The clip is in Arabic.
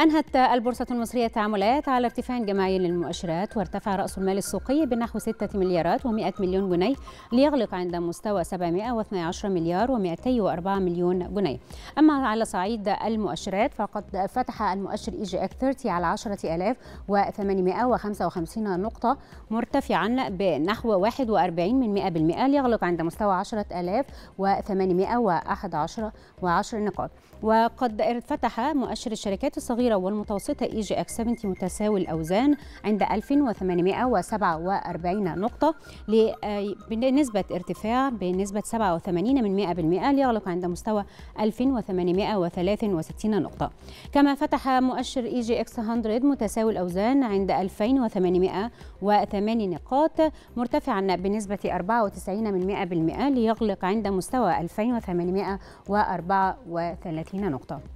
أنهت البورصة المصرية التعاملات على ارتفاع جماعي للمؤشرات وارتفع رأس المال السوقي بنحو 6 مليارات و100 مليون جنيه ليغلق عند مستوى 712 مليار و204 مليون جنيه أما على صعيد المؤشرات فقد فتح المؤشر إي جي إك 30 على 10855 نقطة مرتفعا بنحو 41 من 100% ليغلق عند مستوى 10811 و10 نقاط وقد فتح مؤشر الشركات الصغيرة الصغيرة والمتوسطة اي جي اكس 70 متساوي الأوزان عند 1847 نقطة آه، بنسبة ارتفاع بنسبة 87 من 100% ليغلق عند مستوى 1863 نقطة كما فتح مؤشر اي جي اكس 100 متساوي الأوزان عند 2808 نقاط مرتفعا بنسبة 94 من 100% ليغلق عند مستوى 2834 نقطة